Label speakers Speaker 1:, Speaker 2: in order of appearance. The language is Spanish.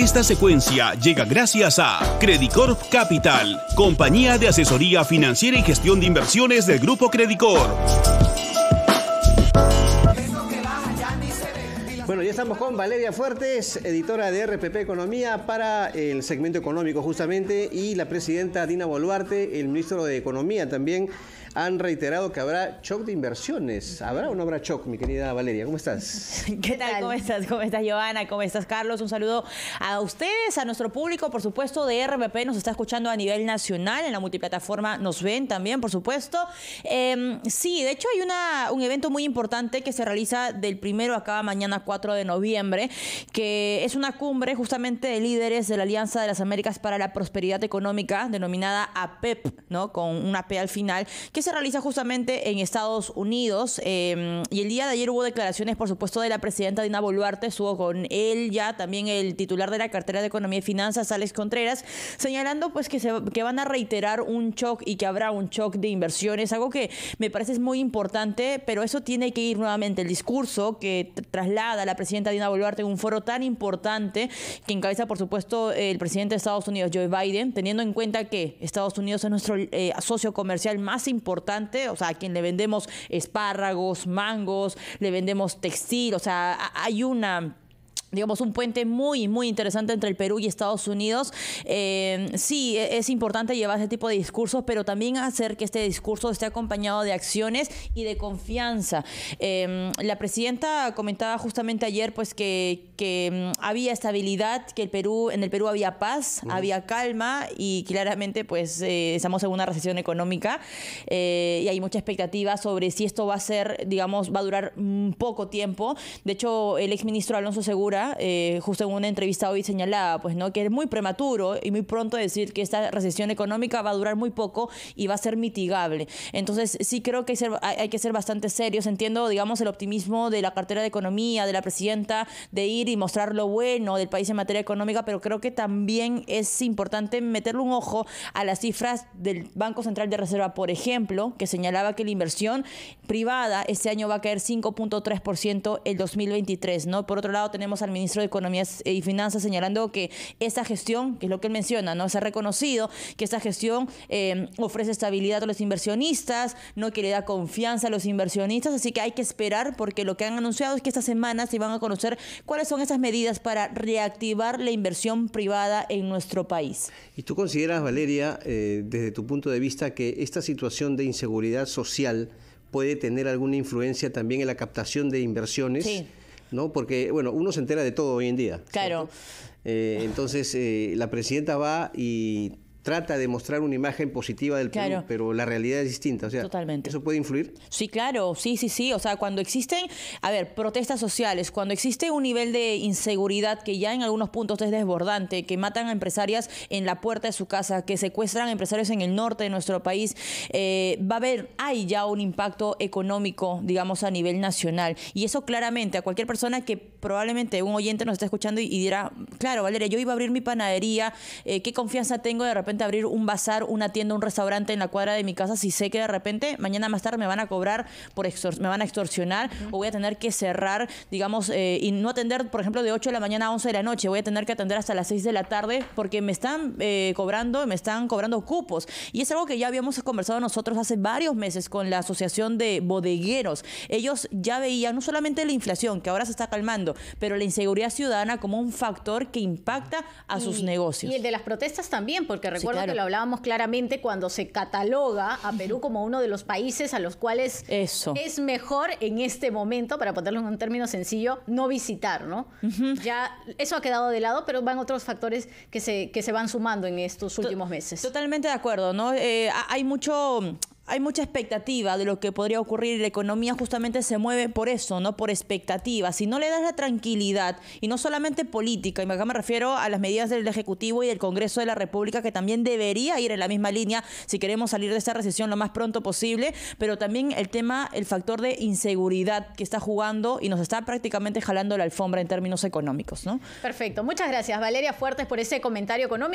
Speaker 1: Esta secuencia llega gracias a Credicorp Capital, compañía de asesoría financiera y gestión de inversiones del Grupo Credicorp. Bueno, ya estamos con Valeria Fuertes, editora de RPP Economía para el segmento económico justamente, y la presidenta Dina Boluarte, el ministro de Economía también han reiterado que habrá shock de inversiones. ¿Habrá o no habrá shock, mi querida Valeria? ¿Cómo estás?
Speaker 2: ¿Qué tal? ¿Cómo estás? ¿Cómo estás, Joana? ¿Cómo estás, Carlos? Un saludo a ustedes, a nuestro público, por supuesto, de RBP. Nos está escuchando a nivel nacional, en la multiplataforma nos ven también, por supuesto. Em, sí, de hecho hay una, un evento muy importante que se realiza del primero a cada mañana 4 de noviembre, que es una cumbre justamente de líderes de la Alianza de las Américas para la Prosperidad Económica, denominada APEP, e ¿no? Con una P al final, que se realiza justamente en Estados Unidos. Em, y el día de ayer hubo declaraciones, por supuesto, de la presidenta Dina Boluarte, estuvo con él ya también el titular de la cartera de Economía y Finanzas, Alex Contreras, señalando pues que, se, que van a reiterar un shock y que habrá un shock de inversiones, algo que me parece es muy importante, pero eso tiene que ir nuevamente. El discurso que traslada la presidenta Dina Boluarte en un foro tan importante que encabeza, por supuesto, el presidente de Estados Unidos, Joe Biden, teniendo en cuenta que Estados Unidos es nuestro eh, socio comercial más importante importante, o sea, a quien le vendemos espárragos, mangos, le vendemos textil, o sea, hay una digamos, un puente muy, muy interesante entre el Perú y Estados Unidos. Eh, sí, e, es importante llevar ese tipo de discursos, pero también hacer que este discurso esté acompañado de acciones y de confianza. Em, la presidenta comentaba justamente ayer pues que, que mm, había estabilidad, que el Perú, en el Perú había paz, había calma y claramente pues eh, estamos en una recesión económica eh, y hay mucha expectativa sobre si esto va a ser, digamos, va a durar mm, poco tiempo. De hecho, el exministro Alonso Segura eh, justo en una entrevista hoy señalaba, pues, ¿no? Que es muy prematuro y muy pronto decir que esta recesión económica va a durar muy poco y va a ser mitigable. Entonces, sí creo que hay, que ser bastante serios. Entiendo, digamos, el optimismo de la cartera de economía, de la presidenta, de ir y mostrar lo bueno del país en materia económica, pero creo que también es importante meterle un ojo a las cifras del Banco Central de Reserva, por ejemplo, que señalaba que la inversión privada este año va a caer 5.3% el 2023, ¿no? Por otro lado, tenemos a ministro de Economía eh, y Finanzas señalando que esta gestión, que es lo que él menciona, no se ha reconocido que esta gestión eh, ofrece estabilidad a los inversionistas, no que le da confianza a los inversionistas, así que hay que esperar porque lo que han anunciado es que esta semana se van a conocer cuáles son esas medidas para reactivar la inversión privada en
Speaker 1: nuestro país. ¿Y tú consideras, Valeria, eh, desde tu punto de vista, que esta situación de inseguridad social puede tener alguna influencia también en la captación de inversiones? Sí. ¿no? Porque, bueno, uno se entera de todo hoy en día. Claro. Eh, entonces, eh, la presidenta va y trata de mostrar una imagen positiva del pueblo pero la realidad es distinta. O sea, ¿eso puede influir?
Speaker 2: Sí, claro, sí, sí, sí. O sea, cuando existen, a ver, protestas sociales, cuando existe un nivel de inseguridad que ya en algunos puntos es desbordante, que matan a empresarias en la puerta de su casa, que secuestran a empresarios en el norte de nuestro país, eh, va a haber, hay ya un impacto económico, digamos, a nivel nacional. Y eso claramente, a cualquier persona que probablemente un oyente nos está escuchando y, dirá, claro, Valeria, yo iba a abrir mi panadería, eh, ¿qué confianza tengo de repente? abrir un bazar, una tienda, un restaurante en la cuadra de mi casa si sé que de repente mañana más tarde me van a cobrar, por me van a extorsionar o voy a tener que cerrar, digamos, eh, y no atender, por ejemplo, de 8 de la mañana a 11 de la noche, voy a tener que atender hasta las 6 de la tarde porque me están eh, cobrando, me están cobrando cupos. Y es algo que ya habíamos conversado nosotros hace varios meses con la Asociación de Bodegueros. Ellos ya veían no solamente la inflación, que ahora se está calmando, pero la inseguridad ciudadana como un factor que impacta a sus negocios. Y el de las protestas también, porque recuerdo que lo hablábamos claramente cuando se cataloga a Perú como uno de los países a los cuales es mejor en este momento, para ponerlo en un término sencillo, no visitar, ¿no? Ya eso ha quedado de lado, pero van otros factores que se, se van sumando en estos últimos meses. Totalmente de acuerdo, ¿no? Eh, hay mucho hay mucha expectativa de lo que podría ocurrir y la economía justamente se mueve por eso, ¿no? Por expectativa, Si no le das la tranquilidad, y no solamente política, y acá me refiero a las medidas del Ejecutivo y del Congreso de la República, que también debería ir en la misma línea si queremos salir de esta recesión lo más pronto posible, pero también el tema, el factor de inseguridad que está jugando y nos está prácticamente jalando la alfombra en términos económicos, ¿no? Perfecto. Muchas gracias, Valeria Fuertes, por ese comentario económico.